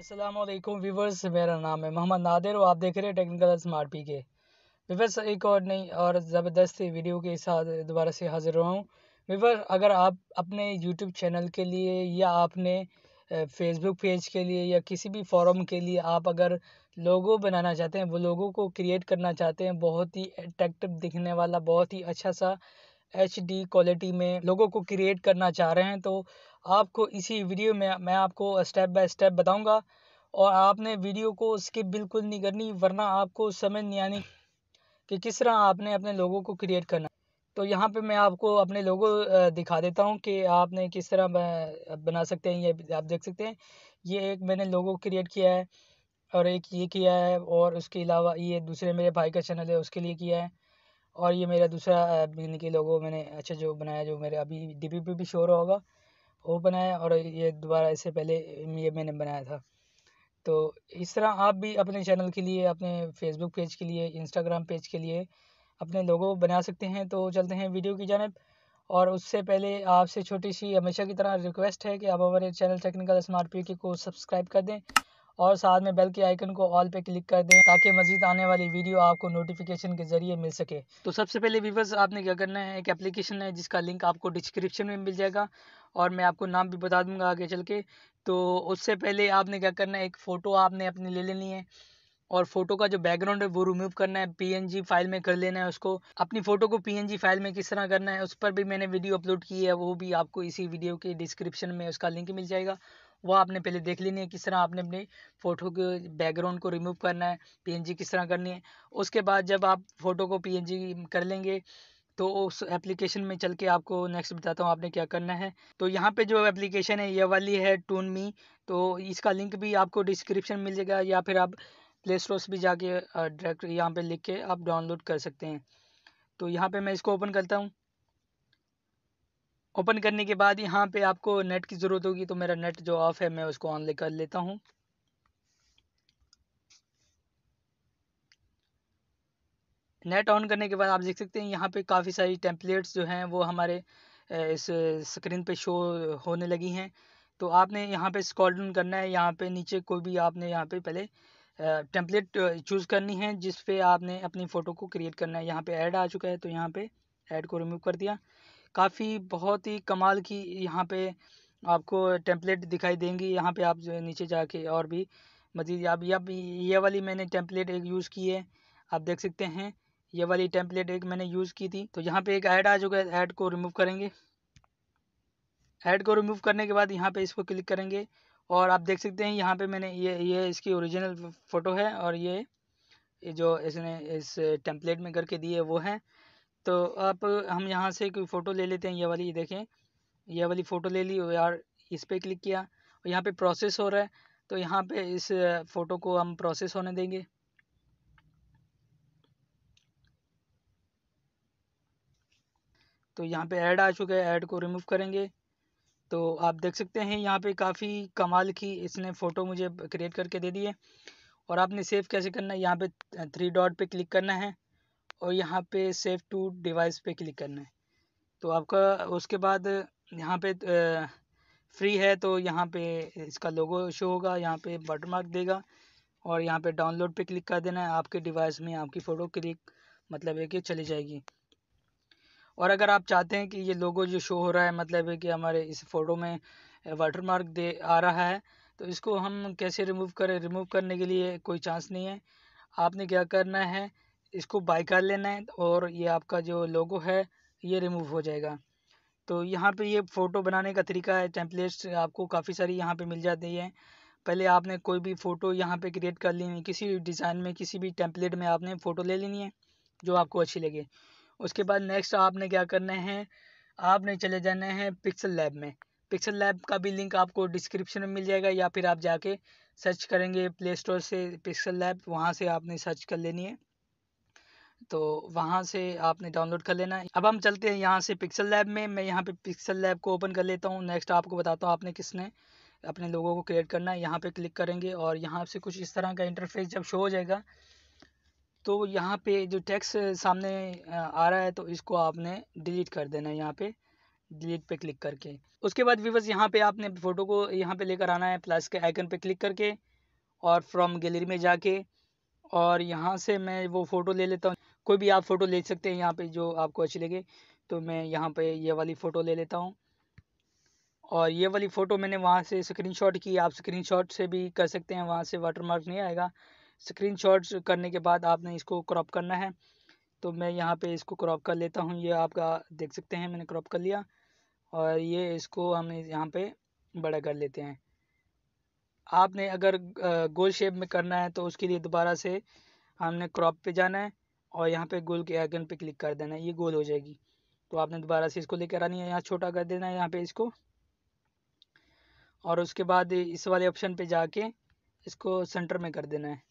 Aslam viewers मेरा नाम है मोहम्मद नादिर और आप देख रहे हैं technical smart P K viewers एक और नई और ज़बरदस्त वीडियो के साथ दोबारा से हाज़िर हुआ हूँ व्यूवर अगर आप अपने यूट्यूब चैनल के लिए या आपने फेसबुक पेज के लिए या किसी भी फॉरम के लिए आप अगर लोगो बनाना चाहते हैं वो लोगों को क्रिएट करना चाहते हैं बहुत ही अट्रैक्टिव दिखने वाला बहुत ही अच्छा सा एच डी क्वालिटी में लोगों को क्रिएट करना चाह रहे हैं तो आपको इसी वीडियो में मैं आपको स्टेप बाय स्टेप बताऊंगा और आपने वीडियो को स्किप बिल्कुल नहीं करनी वरना आपको समझ नहीं आनी कि किस तरह आपने अपने लोगों को क्रिएट करना तो यहाँ पे मैं आपको अपने लोगों दिखा देता हूँ कि आपने किस तरह बना सकते हैं ये आप देख सकते हैं ये एक मैंने लोगों क्रिएट किया है और एक ये किया है और उसके अलावा ये दूसरे मेरे भाई का चैनल है उसके लिए किया है और ये मेरा दूसरा बिजली के लोगों मैंने अच्छा जो बनाया जो मेरे अभी डी पी पे भी शोर होगा वो बनाया और ये दोबारा इससे पहले ये मैंने बनाया था तो इस तरह आप भी अपने चैनल के लिए अपने फेसबुक पेज के लिए इंस्टाग्राम पेज के लिए अपने लोगों बना सकते हैं तो चलते हैं वीडियो की जानब और उससे पहले आपसे छोटी सी हमेशा की तरह रिक्वेस्ट है कि आप हमारे चैनल टेक्निकल स्मार्ट पी को सब्सक्राइब कर दें और साथ में बेल के आइकन को ऑल पे क्लिक कर दें ताकि मजीद आने वाली वीडियो आपको नोटिफिकेशन के जरिए मिल सके तो सबसे पहले व्यूवर्स आपने क्या करना है एक एप्लीकेशन है जिसका लिंक आपको डिस्क्रिप्शन में मिल जाएगा और मैं आपको नाम भी बता दूंगा आगे चल के तो उससे पहले आपने क्या करना है एक फ़ोटो आपने अपनी ले लेनी है और फोटो का जो बैकग्राउंड है वो रिमूव करना है पीएनजी फाइल में कर लेना है उसको अपनी फोटो को पीएनजी फाइल में किस तरह करना है उस पर भी मैंने वीडियो अपलोड की है वो भी आपको इसी वीडियो के डिस्क्रिप्शन में उसका लिंक मिल जाएगा वह आपने पहले देख लेनी है किस तरह आपने अपनी फ़ोटो के बैकग्राउंड को रिमूव करना है पी एन जी किस तरह करनी है उसके बाद जब आप फ़ोटो को पी एन जी कर लेंगे तो उस एप्लीकेशन में चल के आपको नेक्स्ट बताता हूँ आपने क्या करना है तो यहाँ पे जो एप्लीकेशन है यह वाली है टून मी तो इसका लिंक भी आपको डिस्क्रिप्शन मिल जाएगा या फिर आप प्ले स्टोर से भी जाके डायरेक्ट यहाँ पर लिख के आप डाउनलोड कर सकते हैं तो यहाँ पर मैं इसको ओपन करता हूँ ओपन करने के बाद यहाँ पे आपको नेट की ज़रूरत होगी तो मेरा नेट जो ऑफ़ है मैं उसको ऑन ले कर लेता हूँ नेट ऑन करने के बाद आप देख सकते हैं यहाँ पे काफ़ी सारी टेम्पलेट्स जो हैं वो हमारे इस स्क्रीन पे शो होने लगी हैं तो आपने यहाँ पे स्कॉल डाउन करना है यहाँ पे नीचे कोई भी आपने यहाँ पे पहले टेम्पलेट चूज़ करनी है जिस पे आपने अपनी फ़ोटो को क्रिएट करना है यहाँ पे ऐड आ चुका है तो यहाँ पे ऐड को रिमूव कर दिया काफ़ी बहुत ही कमाल की यहाँ पे आपको टेम्पलेट दिखाई देंगी यहाँ पे आप जो है नीचे जाके और भी मज़ीद आप या ये वाली मैंने टेम्पलेट एक यूज़ की है आप देख सकते हैं ये वाली टेम्पलेट एक मैंने यूज़ की थी तो यहाँ पे एक ऐड आ चुका है ऐड को रिमूव करेंगे ऐड को रिमूव करने के बाद यहाँ पे इसको क्लिक करेंगे और आप देख सकते हैं यहाँ पे मैंने ये ये इसकी ओरिजिनल फ़ोटो है और ये जो इसने इस टेम्पलेट में करके दिए वो है तो आप हम यहाँ से कोई फ़ोटो ले लेते हैं ये वाली देखें ये वाली फ़ोटो ले ली यार इस पर क्लिक किया और यहाँ पे प्रोसेस हो रहा है तो यहाँ पे इस फ़ोटो को हम प्रोसेस होने देंगे तो यहाँ पे ऐड आ चुका है ऐड को रिमूव करेंगे तो आप देख सकते हैं यहाँ पे काफ़ी कमाल की इसने फ़ोटो मुझे क्रिएट करके दे दी है और आपने सेव कैसे करना है यहाँ पे थ्री डॉट पे क्लिक करना है और यहाँ पे सेव टू डिवाइस पे क्लिक करना है तो आपका उसके बाद यहाँ पे फ्री है तो यहाँ पे इसका लोगो शो होगा यहाँ पे वाटर मार्क देगा और यहाँ पे डाउनलोड पे क्लिक कर देना है आपके डिवाइस में आपकी फ़ोटो क्लिक मतलब है कि चली जाएगी और अगर आप चाहते हैं कि ये लोगो जो शो हो रहा है मतलब है कि हमारे इस फ़ोटो में वाटर मार्क दे आ रहा है तो इसको हम कैसे रिमूव करें रिमूव करने के लिए कोई चांस नहीं है आपने क्या करना है इसको बाय कर लेना है और ये आपका जो लोगो है ये रिमूव हो जाएगा तो यहाँ पे ये फ़ोटो बनाने का तरीका है टेम्पलेट्स आपको काफ़ी सारी यहाँ पे मिल जाती है पहले आपने कोई भी फ़ोटो यहाँ पे क्रिएट कर ली है किसी डिज़ाइन में किसी भी टेम्पलेट में आपने फ़ोटो ले लेनी है जो आपको अच्छी लगे उसके बाद नेक्स्ट आपने क्या करना है आपने चले जाना है पिक्सल लैब में पिक्सल लैब का भी लिंक आपको डिस्क्रिप्शन में मिल जाएगा या फिर आप जाके सर्च करेंगे प्ले स्टोर से पिक्सल लैब वहाँ से आपने सर्च कर लेनी है तो वहाँ से आपने डाउनलोड कर लेना है अब हम चलते हैं यहाँ से पिक्सल लैब में मैं यहाँ पे पिक्सल लैब को ओपन कर लेता हूँ नेक्स्ट आपको बताता हूँ आपने किसने अपने लोगों को क्रिएट करना है यहाँ पे क्लिक करेंगे और यहाँ से कुछ इस तरह का इंटरफेस जब शो हो जाएगा तो यहाँ पे जो टैक्स सामने आ रहा है तो इसको आपने डिलीट कर देना है यहाँ पे डिलीट पे क्लिक करके उसके बाद व्यूवर्स यहाँ पे आपने फ़ोटो को यहाँ पे लेकर आना है प्लस के आइकन पे क्लिक करके और फ्रॉम गैलरी में जाके और यहाँ से मैं वो फ़ोटो ले लेता हूँ कोई भी आप फ़ोटो ले सकते हैं यहाँ पे जो आपको अच्छी लगे तो मैं यहाँ पे ये वाली फ़ोटो ले लेता हूँ और ये वाली फ़ोटो मैंने वहाँ से स्क्रीनशॉट की आप स्क्रीनशॉट से भी कर सकते हैं वहाँ से वाटरमार्क नहीं आएगा स्क्रीनशॉट करने के बाद आपने इसको क्रॉप करना है तो मैं यहाँ पे इसको क्रॉप कर लेता हूँ ये आपका देख सकते हैं मैंने क्रॉप कर लिया और ये इसको हम यहाँ पे बड़ा कर लेते हैं आपने अगर गोल शेप में करना है तो उसके लिए दोबारा से हमने क्रॉप पे जाना है और यहाँ पे गोल के आइकन पे क्लिक कर देना है ये गोल हो जाएगी तो आपने दोबारा से इसको लेकर आनी है यहाँ छोटा कर देना है यहाँ पे इसको और उसके बाद इस वाले ऑप्शन पे जाके इसको सेंटर में कर देना है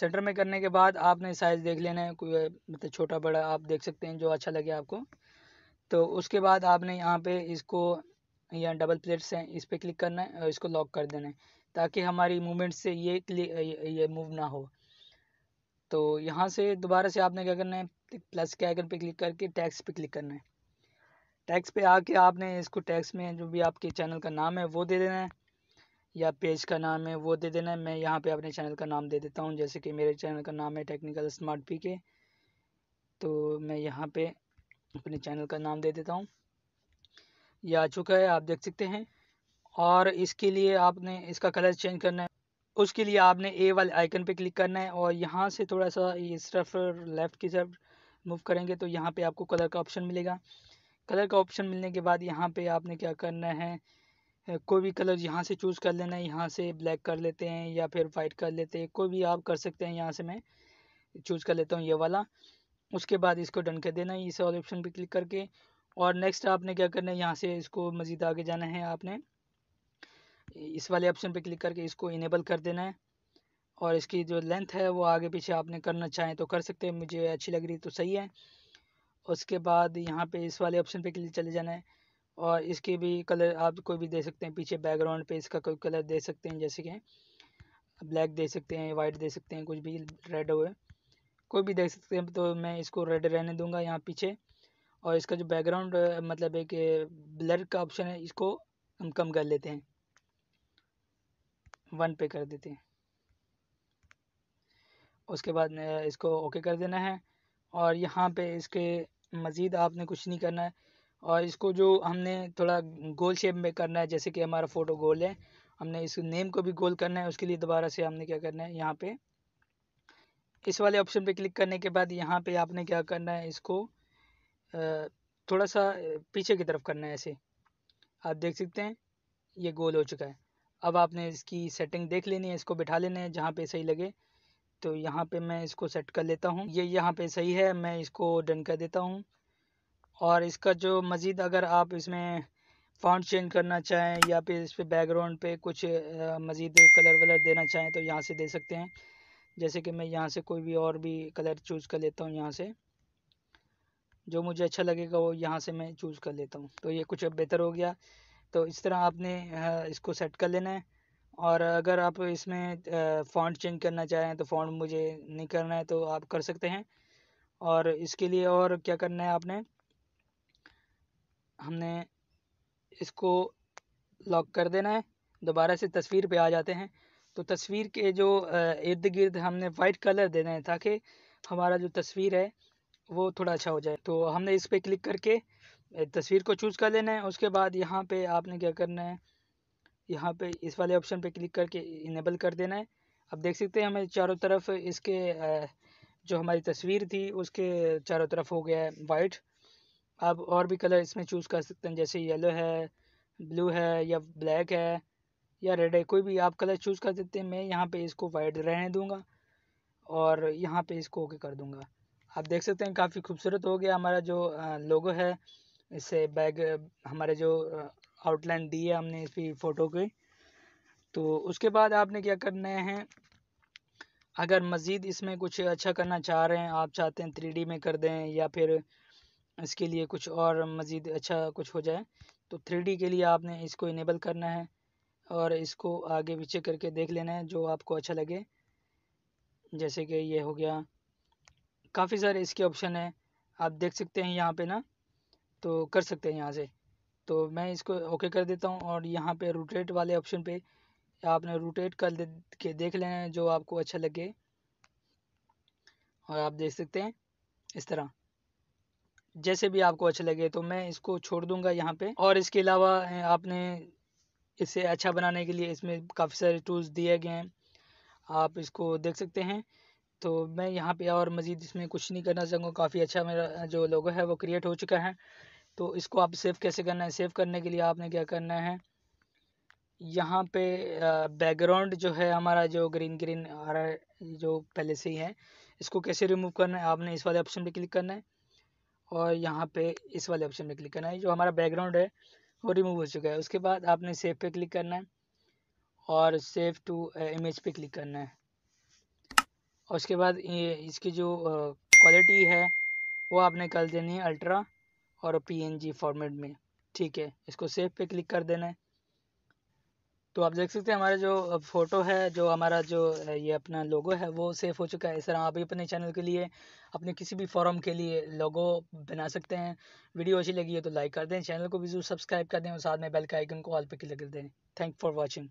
सेंटर में करने के बाद आपने साइज़ देख लेना है कोई मतलब छोटा बड़ा आप देख सकते हैं जो अच्छा लगे आपको तो उसके बाद आपने यहाँ पर इसको यहाँ डबल प्लेट्स हैं इस पर क्लिक करना है और इसको लॉक कर देना है ताकि हमारी मूवमेंट से ये क्लिक ये मूव ना हो तो यहाँ से दोबारा से आपने क्या करना है प्लस के आइकन पे क्लिक करके टैक्स पे क्लिक करना है टैक्स पे आके आपने इसको टैक्स में जो भी आपके चैनल का नाम है वो दे देना है या पेज का नाम है वो दे देना है मैं यहाँ पे अपने चैनल का नाम दे देता हूँ जैसे कि मेरे चैनल का नाम है टेक्निकल स्मार्ट पी के तो मैं यहाँ पे अपने चैनल का नाम दे देता हूँ यह आ चुका है आप देख सकते हैं और इसके लिए आपने इसका कलर चेंज करना है उसके लिए आपने ए वाले आइकन पे क्लिक करना है और यहाँ से थोड़ा सा इस तरफ लेफ़्ट की तरफ मूव करेंगे तो यहाँ पे आपको कलर का ऑप्शन मिलेगा कलर का ऑप्शन मिलने के बाद यहाँ पे आपने क्या करना है कोई भी कलर यहाँ से चूज़ कर लेना है यहाँ से ब्लैक कर लेते हैं या फिर वाइट कर लेते हैं कोई भी आप कर सकते हैं यहाँ से मैं चूज़ कर लेता हूँ ये वाला उसके बाद इसको डन कर देना है इस वाले ऑप्शन पर क्लिक करके और नेक्स्ट आपने क्या करना है यहाँ से इसको मज़ीद आगे जाना है आपने इस वाले ऑप्शन पे क्लिक करके इसको इनेबल कर देना है और इसकी जो लेंथ है वो आगे पीछे आपने करना चाहें तो कर सकते हैं मुझे अच्छी लग रही तो सही है उसके बाद यहाँ पे इस वाले ऑप्शन पे क्लिक चले जाना है और इसके भी कलर आप कोई भी दे सकते हैं पीछे बैकग्राउंड पे इसका कोई कलर दे सकते हैं जैसे कि ब्लैक दे सकते हैं वाइट दे सकते हैं कुछ भी रेड हुए कोई भी देख सकते हैं तो मैं इसको रेड रहने दूँगा यहाँ पीछे और इसका जो बैकग्राउंड मतलब एक ब्लर का ऑप्शन है इसको हम कम कर लेते हैं वन पे कर देते हैं उसके बाद इसको ओके कर देना है और यहाँ पे इसके मज़ीद आपने कुछ नहीं करना है और इसको जो हमने थोड़ा गोल शेप में करना है जैसे कि हमारा फ़ोटो गोल है हमने इस नेम को भी गोल करना है उसके लिए दोबारा से हमने क्या करना है यहाँ पे इस वाले ऑप्शन पे क्लिक करने के बाद यहाँ पे आपने क्या करना है इसको थोड़ा सा पीछे की तरफ करना है ऐसे आप देख सकते हैं ये गोल हो चुका है अब आपने इसकी सेटिंग देख लेनी है इसको बिठा लेना है जहाँ पे सही लगे तो यहाँ पे मैं इसको सेट कर लेता हूँ ये यहाँ पे सही है मैं इसको डन कर देता हूँ और इसका जो मज़ीद अगर आप इसमें फ़ॉन्ट चेंज करना चाहें या फिर इस पर बैकग्राउंड पे कुछ मज़ीद कलर वलर देना चाहें तो यहाँ से दे सकते हैं जैसे कि मैं यहाँ से कोई भी और भी कलर चूज़ कर लेता हूँ यहाँ से जो मुझे अच्छा लगेगा वो यहाँ से मैं चूज़ कर लेता हूँ तो ये कुछ बेहतर हो गया तो इस तरह आपने इसको सेट कर लेना है और अगर आप इसमें फ़ॉन्ट चेंज करना चाहें तो फ़ॉन्ट मुझे नहीं करना है तो आप कर सकते हैं और इसके लिए और क्या करना है आपने हमने इसको लॉक कर देना है दोबारा से तस्वीर पे आ जाते हैं तो तस्वीर के जो इर्द गिर्द हमने वाइट कलर देना है ताकि हमारा जो तस्वीर है वो थोड़ा अच्छा हो जाए तो हमने इस पर क्लिक करके तस्वीर को चूज़ कर लेना है उसके बाद यहाँ पे आपने क्या करना है यहाँ पे इस वाले ऑप्शन पे क्लिक करके इनेबल कर देना है अब देख सकते हैं हमें चारों तरफ इसके जो हमारी तस्वीर थी उसके चारों तरफ हो गया है वाइट आप और भी कलर इसमें चूज़ कर सकते हैं जैसे येलो है ब्लू है या ब्लैक है या रेड है कोई भी आप कलर चूज़ कर सकते हैं मैं यहाँ पे इसको वाइट रहने दूँगा और यहाँ पे इसको ओके कर दूँगा आप देख सकते हैं काफ़ी खूबसूरत हो गया हमारा जो लोगो है इससे बैग हमारे जो आउटलाइन दी है हमने इसकी फ़ोटो की तो उसके बाद आपने क्या करना है अगर मज़ीद इसमें कुछ अच्छा करना चाह रहे हैं आप चाहते हैं थ्री में कर दें या फिर इसके लिए कुछ और मज़ीद अच्छा कुछ हो जाए तो थ्री के लिए आपने इसको इनेबल करना है और इसको आगे पीछे करके देख लेना है जो आपको अच्छा लगे जैसे कि ये हो गया काफ़ी सारे इसके ऑप्शन हैं आप देख सकते हैं यहाँ पे ना तो कर सकते हैं यहाँ से तो मैं इसको ओके कर देता हूँ और यहाँ पे रोटेट वाले ऑप्शन पे आपने रोटेट कर दे, के देख लेना है जो आपको अच्छा लगे और आप देख सकते हैं इस तरह जैसे भी आपको अच्छा लगे तो मैं इसको छोड़ दूंगा यहाँ पे और इसके अलावा आपने इसे अच्छा बनाने के लिए इसमें काफ़ी सारे टूल्स दिए गए हैं आप इसको देख सकते हैं तो मैं यहाँ पे और मज़ीद इसमें कुछ नहीं करना चाहूँगा काफ़ी अच्छा मेरा जो लोगो है वो क्रिएट हो चुका है तो इसको आप सेव कैसे करना है सेव करने के लिए आपने क्या करना है यहाँ पे बैकग्राउंड जो है हमारा जो ग्रीन ग्रीन आ रहा है जो पहले से ही है इसको कैसे रिमूव करना है आपने इस वाले ऑप्शन पे क्लिक करना है और यहाँ पे इस वाले ऑप्शन पे क्लिक करना है जो हमारा बैकग्राउंड है वो रिमूव हो चुका है उसके बाद आपने सेव पे क्लिक करना है और सेव टू इमेज पे क्लिक करना है और उसके बाद ये इसकी जो क्वालिटी है वो आपने कर देनी है अल्ट्रा और पीएनजी फॉर्मेट में ठीक है इसको सेव पे क्लिक कर देना है तो आप देख सकते हैं हमारा जो फोटो है जो हमारा जो ये अपना लोगो है वो सेव हो चुका है इस तरह आप भी अपने चैनल के लिए अपने किसी भी फॉरम के लिए लोगो बना सकते हैं वीडियो अच्छी लगी है तो लाइक कर दें चैनल को भी जरूर सब्सक्राइब कर दें और साथ में बेल के आइकन को ऑल पे क्लिक कर दें थैंक फॉर वॉचिंग